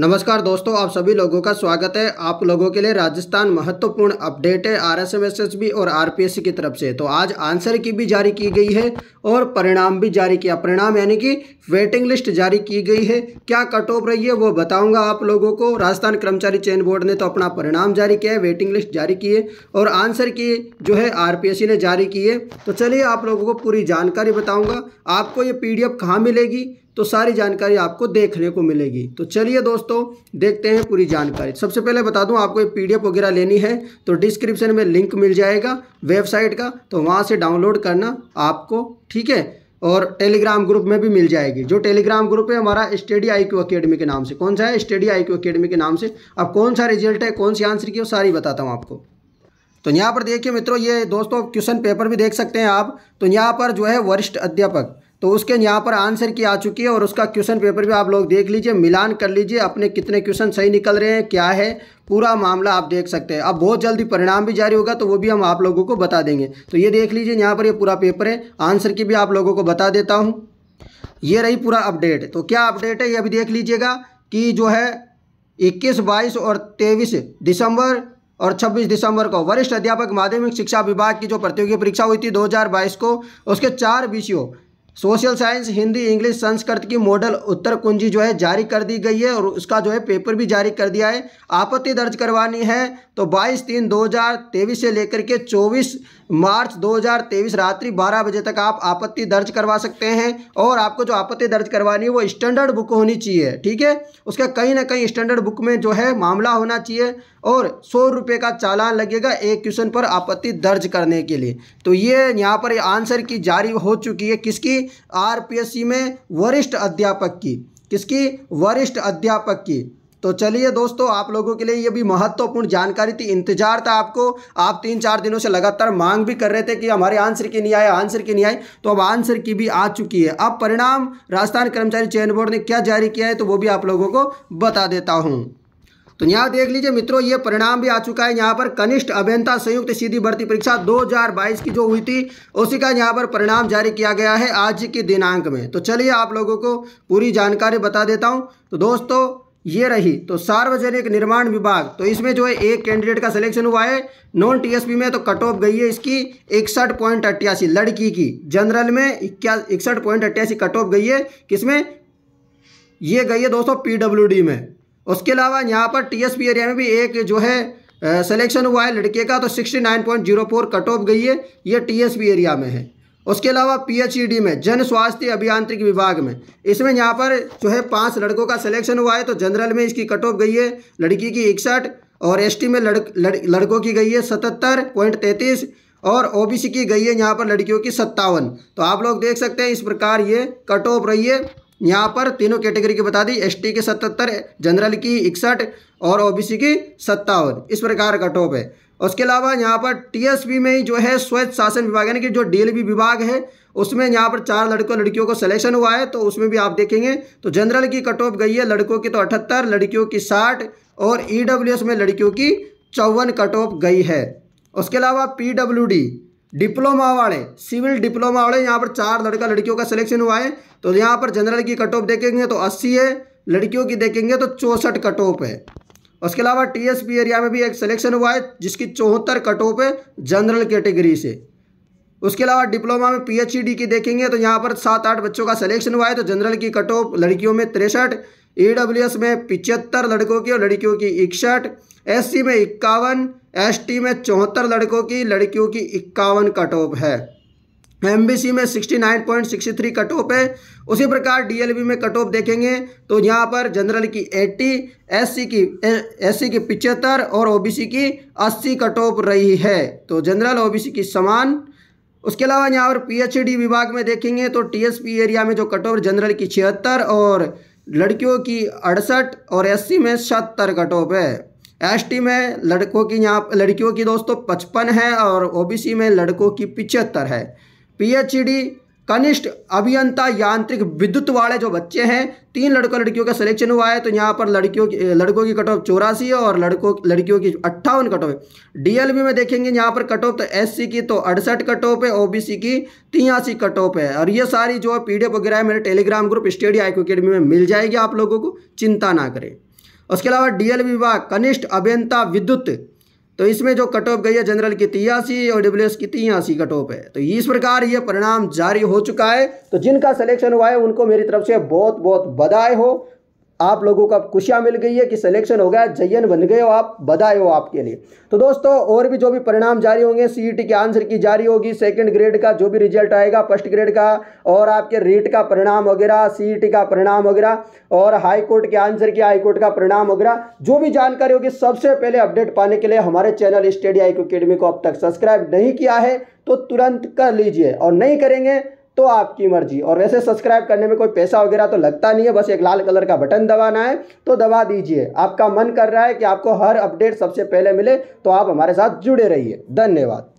नमस्कार दोस्तों आप सभी लोगों का स्वागत है आप लोगों के लिए राजस्थान महत्वपूर्ण अपडेट है R S M S S B और आर पी एस सी की तरफ से तो आज आंसर की भी जारी की गई है और परिणाम भी जारी किया परिणाम यानी कि वेटिंग लिस्ट जारी की गई है क्या कट ऑफ रही है वो बताऊंगा आप लोगों को राजस्थान कर्मचारी चयन बोर्ड ने तो अपना परिणाम जारी किया है वेटिंग लिस्ट जारी की है और आंसर की जो है आर पी एस सी ने जारी की है तो चलिए आप लोगों को पूरी जानकारी बताऊँगा आपको ये पी डी एफ कहाँ मिलेगी तो सारी जानकारी आपको देखने को मिलेगी तो चलिए दोस्तों देखते हैं पूरी जानकारी सबसे पहले बता दूं आपको एक पीडीएफ वगैरह लेनी है तो डिस्क्रिप्शन में लिंक मिल जाएगा वेबसाइट का तो वहाँ से डाउनलोड करना आपको ठीक है और टेलीग्राम ग्रुप में भी मिल जाएगी जो टेलीग्राम ग्रुप है हमारा स्टडी आई क्यू अकेडमी के नाम से कौन सा है स्टडी आई क्यू अकेडमी के नाम से अब कौन सा रिजल्ट है कौन सी आंसर की वो सारी बताता हूँ आपको तो यहाँ पर देखिए मित्रों ये दोस्तों क्वेश्चन पेपर भी देख सकते हैं आप तो यहाँ पर जो है वरिष्ठ अध्यापक तो उसके यहाँ पर आंसर की आ चुकी है और उसका क्वेश्चन पेपर भी आप लोग देख लीजिए मिलान कर लीजिए अपने कितने क्वेश्चन सही निकल रहे हैं क्या है पूरा मामला आप देख सकते हैं अब बहुत जल्दी परिणाम भी जारी होगा तो वो भी हम आप लोगों को बता देंगे तो ये देख लीजिए यहाँ पर ये पूरा पेपर है आंसर की भी आप लोगों को बता देता हूँ ये रही पूरा अपडेट तो क्या अपडेट है ये भी देख लीजिएगा कि जो है इक्कीस बाईस और तेईस दिसंबर और 26 दिसंबर को वरिष्ठ अध्यापक माध्यमिक शिक्षा विभाग की जो प्रतियोगी परीक्षा हुई थी 2022 को उसके चार विषयों social science Hindi English Sanskrit की मॉडल उत्तर कुंजी जो है जारी कर दी गई है और उसका जो है पेपर भी जारी कर दिया है आपत्ति दर्ज करवानी है तो 22 तीन 2023 से लेकर के 24 मार्च 2023 रात्रि 12 बजे तक आप आपत्ति दर्ज करवा सकते हैं और आपको जो आपत्ति दर्ज करवानी है वो स्टैंडर्ड बुक होनी चाहिए ठीक है उसका कहीं ना कहीं स्टैंडर्ड बुक में जो है मामला होना चाहिए और सौ रुपये का चालान लगेगा एक क्वेश्चन पर आपत्ति दर्ज करने के लिए तो ये यहाँ पर आंसर की जारी हो चुकी है किसकी आर में वरिष्ठ अध्यापक की किसकी वरिष्ठ अध्यापक की तो चलिए दोस्तों आप लोगों के लिए ये भी महत्वपूर्ण जानकारी थी इंतजार था आपको आप तीन चार दिनों से लगातार मांग भी कर रहे थे कि हमारे आंसर की नहीं आए आंसर की नहीं आए तो अब आंसर की भी आ चुकी है अब परिणाम राजस्थान कर्मचारी चयन बोर्ड ने क्या जारी किया है तो वो भी आप लोगों को बता देता हूँ तो यहाँ देख लीजिए मित्रों ये परिणाम भी आ चुका है यहाँ पर कनिष्ठ अभियंता संयुक्त सीधी भर्ती परीक्षा 2022 की जो हुई थी उसी का यहाँ पर परिणाम जारी किया गया है आज के दिनांक में तो चलिए आप लोगों को पूरी जानकारी बता देता हूँ तो दोस्तों ये रही तो सार्वजनिक निर्माण विभाग तो इसमें जो है एक कैंडिडेट का सिलेक्शन हुआ है नॉन टीएसपी में तो कट ऑफ गई है इसकी इकसठ पॉइंट अट्ठासी लड़की की जनरल में क्या इकसठ पॉइंट अट्ठासी कट ऑफ गई है किसमें ये गई है दोस्तों पीडब्ल्यूडी में उसके अलावा यहाँ पर टीएसपी एरिया में भी एक जो है सिलेक्शन हुआ है लड़के का तो sixty nine point zero four cut off गई है ये टी एरिया में है उसके अलावा पीएचईडी e में जन स्वास्थ्य अभियांत्रिक विभाग में इसमें यहाँ पर जो है पाँच लड़कों का सिलेक्शन हुआ है तो जनरल में इसकी कट ऑफ गई है लड़की की इकसठ और एसटी में लड़, लड़ लड़कों की गई है सतहत्तर पॉइंट तैंतीस और ओबीसी की गई है यहाँ पर लड़कियों की सत्तावन तो आप लोग देख सकते हैं इस प्रकार ये कट ऑफ रही है यहाँ पर तीनों कैटेगरी की बता दी एसटी की सतहत्तर जनरल की इकसठ और ओबीसी की सत्तावन इस प्रकार का टॉप है उसके अलावा यहाँ पर टीएसबी में ही जो है स्वच्छ शासन विभाग यानी कि जो डीएलबी विभाग है उसमें यहाँ पर चार लड़कों लड़कियों को सिलेक्शन हुआ है तो उसमें भी आप देखेंगे तो जनरल की कट ऑफ गई है लड़कों की तो अठहत्तर लड़कियों की साठ और ई e में लड़कियों की चौवन कट ऑफ गई है उसके अलावा पी डिप्लोमा वाले सिविल डिप्लोमा वाले यहाँ पर चार लड़का लड़कियों का सिलेक्शन हुआ है तो यहाँ पर जनरल की कट ऑफ देखेंगे तो अस्सी है लड़कियों की देखेंगे तो चौंसठ कट ऑफ है उसके अलावा टी एरिया में भी एक सिलेक्शन हुआ है जिसकी चौहत्तर कट ऑफ है जनरल कैटेगरी से उसके अलावा डिप्लोमा में पीएचईडी की देखेंगे तो यहाँ पर सात आठ बच्चों का सिलेक्शन हुआ है तो जनरल की कट ऑफ लड़कियों में तिरसठ ई e में पिचहत्तर लड़कों की और लड़कियों की इकसठ एस में इक्यावन एस में चौहत्तर लड़कों की लड़कियों की इक्यावन कट ऑफ है एम में थ्री कट ऑफ है उसी प्रकार डी में कट ऑफ देखेंगे तो यहाँ पर जनरल की एट्टी एस की एस की पिचहत्तर और ओबीसी की अस्सी कट ऑफ रही है तो जनरल ओबीसी की समान उसके अलावा यहाँ पर पीएचडी विभाग में देखेंगे तो टीएसपी एरिया में जो कट ऑफ जनरल की छिहत्तर और लड़कियों की अड़सठ और एस में सत्तर कटों पे एस में लड़कों की यहाँ लड़कियों की दोस्तों पचपन है और ओबीसी में लड़कों की पिचहत्तर है पीएचडी कनिष्ठ अभियंता यांत्रिक विद्युत वाले जो बच्चे हैं तीन लड़कों लड़कियों का सिलेक्शन हुआ है तो यहाँ पर लड़कियों की लड़कों की कट ऑफ चौरासी है और लड़कों लड़कियों की अट्ठावन कट ऑफ है डीएलबी में देखेंगे यहाँ पर कट ऑफ तो एससी की तो अड़सठ कट ऑफ है ओबीसी की तिहासी कट ऑफ है और ये सारी जो है पीडीएफ वगैरह मेरे टेलीग्राम ग्रुप स्टडी आईको अकेडमी में मिल जाएगी आप लोगों को चिंता ना करें उसके अलावा डीएलबी विभाग कनिष्ठ अभियंता विद्युत तो इसमें जो कट ऑफ गई है जनरल की तियासी और डब्ल्यू की तियासी कट ऑफ है तो इस प्रकार ये परिणाम जारी हो चुका है तो जिनका सिलेक्शन हुआ है उनको मेरी तरफ से बहुत बहुत बधाई हो आप लोगों को अब खुशियाँ मिल गई है कि सिलेक्शन हो गया जयन बन गए हो आप बधाई हो आपके लिए तो दोस्तों और भी जो भी परिणाम जारी होंगे सी e के आंसर की जारी होगी सेकंड ग्रेड का जो भी रिजल्ट आएगा फर्स्ट ग्रेड का और आपके रीट का परिणाम वगैरह सी e का परिणाम वगैरह और हाई कोर्ट के आंसर की हाई कोर्ट का परिणाम वगैरह जो भी जानकारी होगी सबसे पहले अपडेट पाने के लिए हमारे चैनल स्टडी आई अकेडमी को अब तक सब्सक्राइब नहीं किया है तो तुरंत कर लीजिए और नहीं करेंगे तो आपकी मर्जी और वैसे सब्सक्राइब करने में कोई पैसा वगैरह तो लगता नहीं है बस एक लाल कलर का बटन दबाना है तो दबा दीजिए आपका मन कर रहा है कि आपको हर अपडेट सबसे पहले मिले तो आप हमारे साथ जुड़े रहिए धन्यवाद